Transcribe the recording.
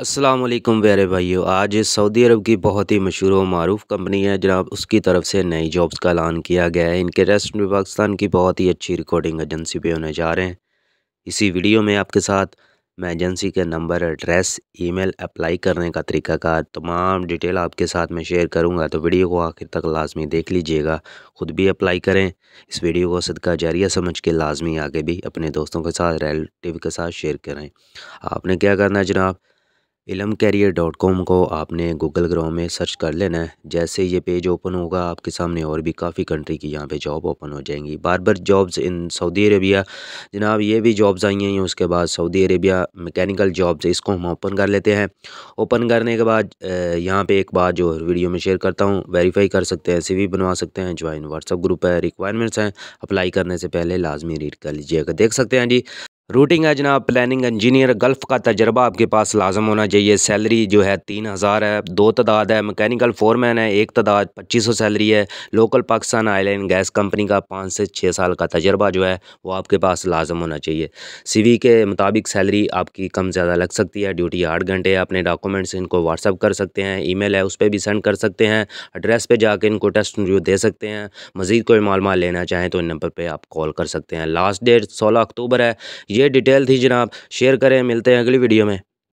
असलम प्यारे भाइयों आज सऊदी अरब की बहुत ही मशहूर व मरूफ कंपनी है जनाब उसकी तरफ से नई जॉब्स का ऐलान किया गया है इनके रेस्ट में पाकिस्तान की बहुत ही अच्छी रिकॉर्डिंग एजेंसी पे होने जा रहे हैं इसी वीडियो में आपके साथ मैं एजेंसी के नंबर एड्रेस ईमेल अप्लाई करने का तरीकाकार तमाम डिटेल आपके साथ मैं शेयर करूँगा तो वीडियो को आखिर तक लाजमी देख लीजिएगा ख़ुद भी अप्लाई करें इस वीडियो को सदका जारिया समझ के लाजमी आगे भी अपने दोस्तों के साथ रिलेटिव के साथ शेयर करें आपने क्या करना है जनाब इलम कैरियर डॉट कॉम को आपने गूगल ग्रो में सर्च कर लेना है जैसे ये पेज ओपन होगा आपके सामने और भी काफ़ी कंट्री की यहाँ पे जॉब ओपन हो जाएंगी बार बार जॉब्स इन सऊदी अरेबिया जनाब ये भी जॉब्स आई हैं उसके बाद सऊदी अरेबिया मैकेनिकल जॉब्स इसको हम ओपन कर लेते हैं ओपन करने के बाद यहाँ पर एक बात जो वीडियो में शेयर करता हूँ वेरीफाई कर सकते हैं सी बनवा सकते हैं ज्वाइन व्हाट्सअप ग्रुप है रिक्वायरमेंट्स हैं अप्लाई करने से पहले लाजमी रीड कर लीजिएगा देख सकते हैं जी रूटिंग है जनाब प्लानिंग इंजीनियर गल्फ़ का तजर्बा आपके पास लाजम होना चाहिए सैलरी जो है तीन हज़ार है दो तदाद है मैकेनिकल फोरमैन है एक तदाद पच्चीस सौ सैलरी है local Pakistan oil and gas company का पाँच से छः साल का तजर्बा जो है वो आपके पास लाजम होना चाहिए सीवी के मुताबिक सैलरी आपकी कम ज़्यादा लग सकती है ड्यूटी आठ घंटे अपने डॉक्यूमेंट्स इनको व्हाट्सअप कर सकते हैं ई मेल है उस पर भी सेंड कर सकते हैं एड्रेस पर जाकर इनको टेस्ट रिव्यू दे सकते हैं मज़ीद कोई मालूम लेना चाहें तो इन नंबर पर आप कॉल कर सकते हैं लास्ट डेट सोलह अक्टूबर है ये डिटेल थी जनाब शेयर करें मिलते हैं अगली वीडियो में